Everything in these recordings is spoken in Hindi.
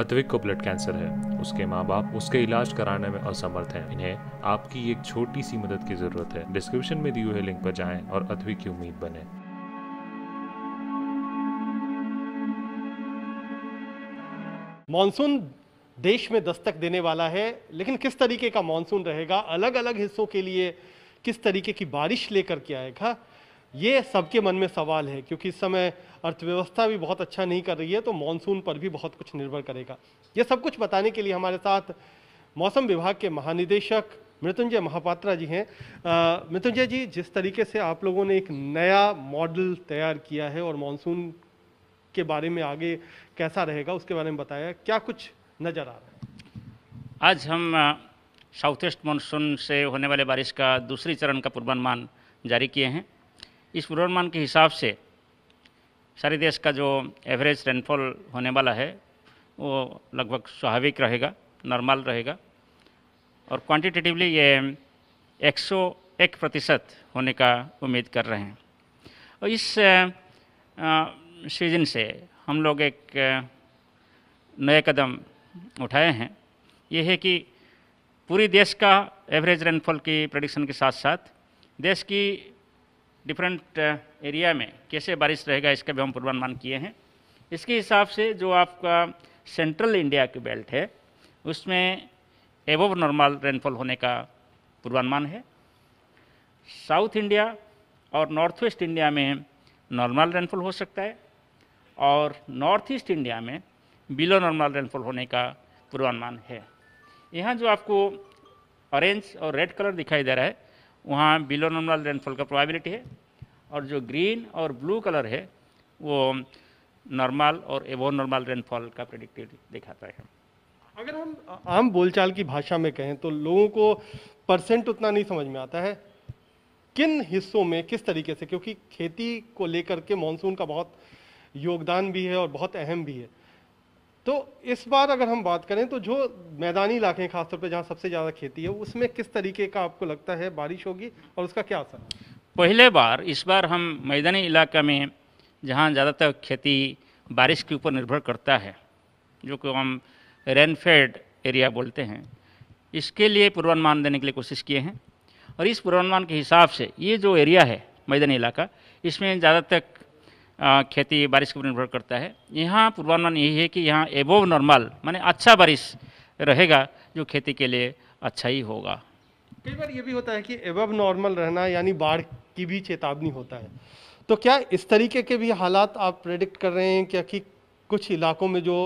अद्विक को ब्लड कैंसर है उसके माँ बाप उसके इलाज कराने में असमर्थ हैं इन्हें आपकी एक छोटी सी मदद की जरूरत है डिस्क्रिप्शन में दिए हुए लिंक पर जाएं और अद्विक की उम्मीद बने मानसून देश में दस्तक देने वाला है लेकिन किस तरीके का मानसून रहेगा अलग अलग हिस्सों के लिए किस तरीके की बारिश लेकर के आएगा ये सबके मन में सवाल है क्योंकि इस समय अर्थव्यवस्था भी बहुत अच्छा नहीं कर रही है तो मानसून पर भी बहुत कुछ निर्भर करेगा ये सब कुछ बताने के लिए हमारे साथ मौसम विभाग के महानिदेशक मृत्युंजय महापात्रा जी हैं मृत्युंजय जी जिस तरीके से आप लोगों ने एक नया मॉडल तैयार किया है और मानसून के बारे में आगे कैसा रहेगा उसके बारे में बताया क्या कुछ नज़र आ रहा है आज हम साउथ ईस्ट मानसून से होने वाले बारिश का दूसरी चरण का पूर्वानुमान जारी किए हैं इस पूर्वानुमान के हिसाब से सारे देश का जो एवरेज रेनफॉल होने वाला है वो लगभग स्वाभाविक रहेगा नॉर्मल रहेगा और क्वांटिटेटिवली ये 101 प्रतिशत होने का उम्मीद कर रहे हैं और इस सीजन से हम लोग एक नए कदम उठाए हैं ये है कि पूरी देश का एवरेज रेनफॉल की प्रडिक्शन के साथ साथ देश की डिफरेंट एरिया uh, में कैसे बारिश रहेगा इसका भी हम पूर्वानुमान किए हैं इसके हिसाब से जो आपका सेंट्रल इंडिया की बेल्ट है उसमें एबव नॉर्मल रेनफॉल होने का पूर्वानुमान है साउथ इंडिया और नॉर्थ वेस्ट इंडिया में नॉर्मल रेनफॉल हो सकता है और नॉर्थ ईस्ट इंडिया में बिलो नॉर्मल रेनफॉल होने का पूर्वानुमान है यहाँ जो आपको ऑरेंज और रेड कलर दिखाई दे रहा है वहाँ बिलो नॉर्मल रेनफॉल का प्रोबेबिलिटी है और जो ग्रीन और ब्लू कलर है वो नॉर्मल और एवो नॉर्मल रेनफॉल का प्रेडिक्टिविटी दिखाता है अगर हम आम बोलचाल की भाषा में कहें तो लोगों को परसेंट उतना नहीं समझ में आता है किन हिस्सों में किस तरीके से क्योंकि खेती को लेकर के मानसून का बहुत योगदान भी है और बहुत अहम भी है तो इस बार अगर हम बात करें तो जो मैदानी इलाके हैं खासतौर पर जहाँ सबसे ज़्यादा खेती है उसमें किस तरीके का आपको लगता है बारिश होगी और उसका क्या असर पहले बार इस बार हम मैदानी इलाका में जहाँ ज़्यादातर खेती बारिश के ऊपर निर्भर करता है जो कि हम रेनफेड एरिया बोलते हैं इसके लिए पूर्वानुमान देने के लिए कोशिश किए हैं और इस पूर्वानुमान के हिसाब से ये जो एरिया है मैदानी इलाका इसमें ज़्यादातर खेती बारिश के ऊपर निर्भर करता है यहाँ पूर्वानुमान यही है कि यहाँ एबोव नॉर्मल माने अच्छा बारिश रहेगा जो खेती के लिए अच्छा ही होगा कई बार ये भी होता है कि एबव नॉर्मल रहना यानी बाढ़ की भी चेतावनी होता है तो क्या इस तरीके के भी हालात आप प्रेडिक्ट कर रहे हैं क्या कि कुछ इलाकों में जो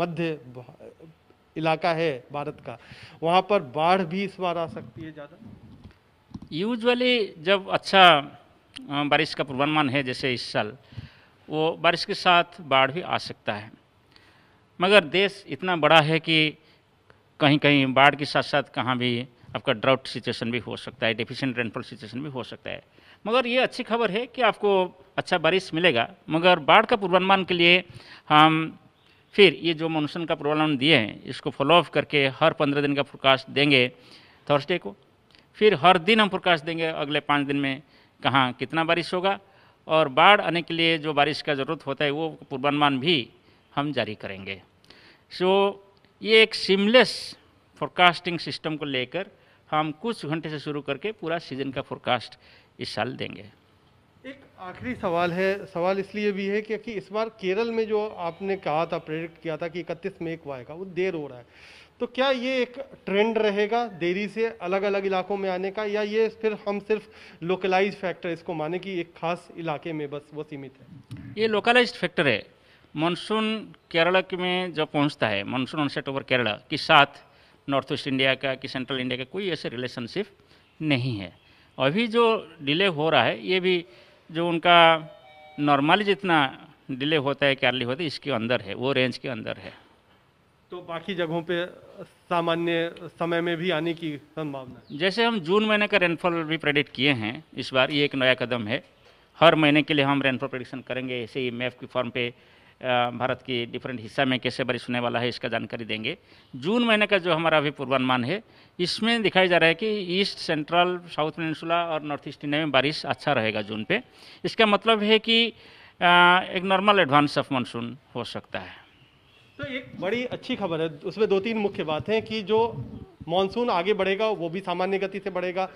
मध्य इलाका है भारत का वहाँ पर बाढ़ भी इस बार आ सकती है ज़्यादा यूजुअली जब अच्छा बारिश का पूर्वानुमान है जैसे इस साल वो बारिश के साथ बाढ़ भी आ सकता है मगर देश इतना बड़ा है कि कहीं कहीं बाढ़ के साथ साथ कहाँ भी आपका ड्राउट सिचुएशन भी हो सकता है डिफिशेंट रेनफॉल सिचुएशन भी हो सकता है मगर ये अच्छी खबर है कि आपको अच्छा बारिश मिलेगा मगर बाढ़ का पूर्वानुमान के लिए हम फिर ये जो मानसून का पूर्वानुमान दिए हैं इसको फॉलो अप करके हर पंद्रह दिन का फोरकास्ट देंगे थर्सडे को फिर हर दिन हम फोरकास्ट देंगे अगले पाँच दिन में कहाँ कितना बारिश होगा और बाढ़ आने के लिए जो बारिश का ज़रूरत होता है वो पूर्वानुमान भी हम जारी करेंगे सो so, ये एक सिमलेस फोरकास्टिंग सिस्टम को लेकर हम कुछ घंटे से शुरू करके पूरा सीजन का फोरकास्ट इस साल देंगे एक आखिरी सवाल है सवाल इसलिए भी है क्योंकि इस बार केरल में जो आपने कहा था प्रेडिक्ट किया था कि इकतीस मई को आएगा वो देर हो रहा है तो क्या ये एक ट्रेंड रहेगा देरी से अलग अलग इलाकों में आने का या ये फिर हम सिर्फ लोकलाइज फैक्टर इसको माने कि एक खास इलाके में बस वो सीमित है ये लोकलाइज फैक्टर है मानसून केरल में जब पहुंचता है मानसून ऑनसेट ओवर केरला के साथ नॉर्थ ईस्ट इंडिया का कि सेंट्रल इंडिया का कोई ऐसे रिलेशनशिप नहीं है अभी जो डिले हो रहा है ये भी जो उनका नॉर्मली जितना डिले होता है कैरली होता है इसके अंदर है वो रेंज के अंदर है तो बाकी जगहों पे सामान्य समय में भी आने की संभावना जैसे हम जून महीने का रेनफॉल भी प्रेडिक्ट किए हैं इस बार ये एक नया कदम है हर महीने के लिए हम रेनफॉल प्रेडिक्शन करेंगे ऐसे ही मैप की फॉर्म पे भारत की डिफरेंट हिस्सा में कैसे बारिश होने वाला है इसका जानकारी देंगे जून महीने का जो हमारा अभी पूर्वानुमान है इसमें दिखाया जा रहा है कि ईस्ट सेंट्रल साउथ पेनसुला और नॉर्थ ईस्ट इंडिया में बारिश अच्छा रहेगा जून पे इसका मतलब है कि एक नॉर्मल एडवांस ऑफ मानसून हो सकता है तो एक बड़ी अच्छी खबर है उसमें दो तीन मुख्य बात है कि जो मानसून आगे बढ़ेगा वो भी सामान्य गति से बढ़ेगा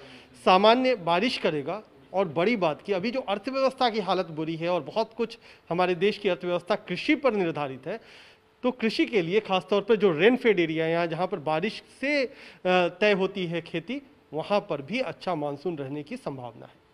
सामान्य बारिश करेगा और बड़ी बात कि अभी जो अर्थव्यवस्था की हालत बुरी है और बहुत कुछ हमारे देश की अर्थव्यवस्था कृषि पर निर्धारित है तो कृषि के लिए खासतौर पर जो रेनफेड एरिया है यहाँ जहाँ पर बारिश से तय होती है खेती वहाँ पर भी अच्छा मानसून रहने की संभावना है